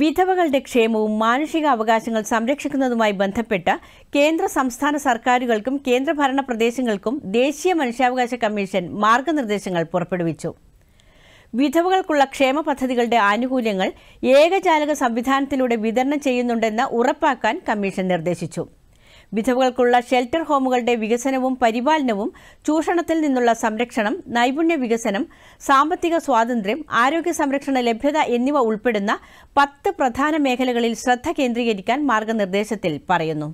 വിധവകളുടെ ക്ഷേമവും മാനുഷിക അവകാശങ്ങൾ സംരക്ഷിക്കുന്നതുമായി ബന്ധപ്പെട്ട കേന്ദ്ര സംസ്ഥാന സർക്കാരുകൾക്കും കേന്ദ്രഭരണ പ്രദേശങ്ങൾക്കും ദേശീയ മനുഷ്യാവകാശ കമ്മീഷൻ മാർഗനിർദ്ദേശങ്ങൾ പുറപ്പെടുവിച്ചു വിധവകൾക്കുള്ള ക്ഷേമ പദ്ധതികളുടെ ആനുകൂല്യങ്ങൾ ഏകജാലക സംവിധാനത്തിലൂടെ വിതരണം ചെയ്യുന്നുണ്ടെന്ന് ഉറപ്പാക്കാൻ കമ്മീഷൻ നിർദ്ദേശിച്ചു വിധവകൾക്കുള്ള ഷെൽട്ടർ ഹോമുകളുടെ വികസനവും പരിപാലനവും ചൂഷണത്തിൽ നിന്നുള്ള സംരക്ഷണം നൈപുണ്യ വികസനം സാമ്പത്തിക സ്വാതന്ത്ര്യം ആരോഗ്യ സംരക്ഷണ ലഭ്യത എന്നിവ ഉൾപ്പെടുന്ന പത്ത് പ്രധാന മേഖലകളിൽ ശ്രദ്ധ കേന്ദ്രീകരിക്കാൻ മാർഗനിർദ്ദേശത്തിൽ പറയുന്നു